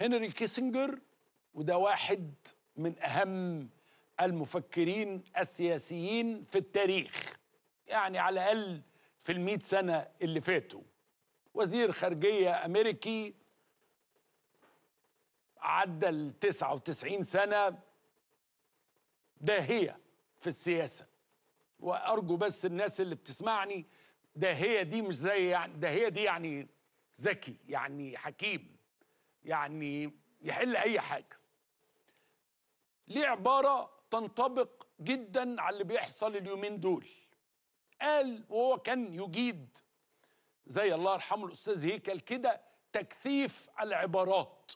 هنري كيسنجر وده واحد من أهم المفكرين السياسيين في التاريخ يعني على الأقل في المئة سنة اللي فاتوا وزير خارجية أمريكي عدى ال 99 سنة داهية في السياسة وأرجو بس الناس اللي بتسمعني داهية دي مش زي يعني داهية دي يعني ذكي يعني حكيم يعني يحل اي حاجه ليه عباره تنطبق جدا على اللي بيحصل اليومين دول قال وهو كان يجيد زي الله يرحمه الاستاذ هيكل كده تكثيف العبارات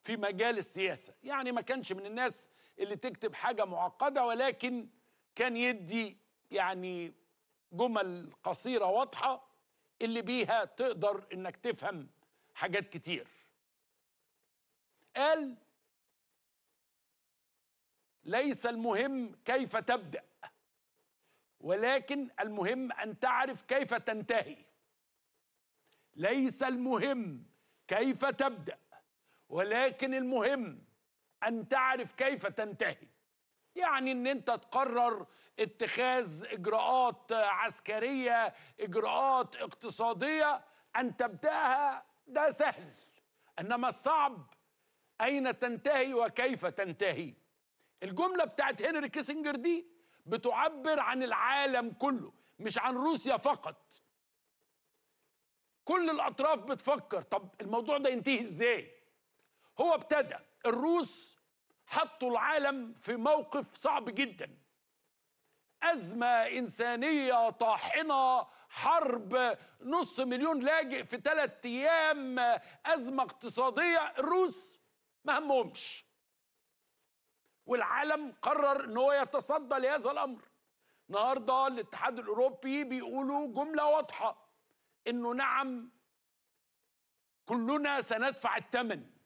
في مجال السياسه يعني ما كانش من الناس اللي تكتب حاجه معقده ولكن كان يدي يعني جمل قصيره واضحه اللي بيها تقدر انك تفهم حاجات كتير قال ليس المهم كيف تبدأ ولكن المهم أن تعرف كيف تنتهي ليس المهم كيف تبدأ ولكن المهم أن تعرف كيف تنتهي يعني ان انت تقرر اتخاذ اجراءات عسكريه اجراءات اقتصاديه ان تبداها ده سهل انما الصعب أين تنتهي وكيف تنتهي الجملة بتاعت هنري كيسنجر دي بتعبر عن العالم كله مش عن روسيا فقط كل الأطراف بتفكر طب الموضوع ده ينتهي إزاي هو ابتدى الروس حطوا العالم في موقف صعب جدا أزمة إنسانية طاحنة حرب نص مليون لاجئ في ثلاثة أيام أزمة اقتصادية الروس ما همهمش والعالم قرر ان هو يتصدى لهذا الامر النهارده الاتحاد الاوروبي بيقولوا جمله واضحه انه نعم كلنا سندفع الثمن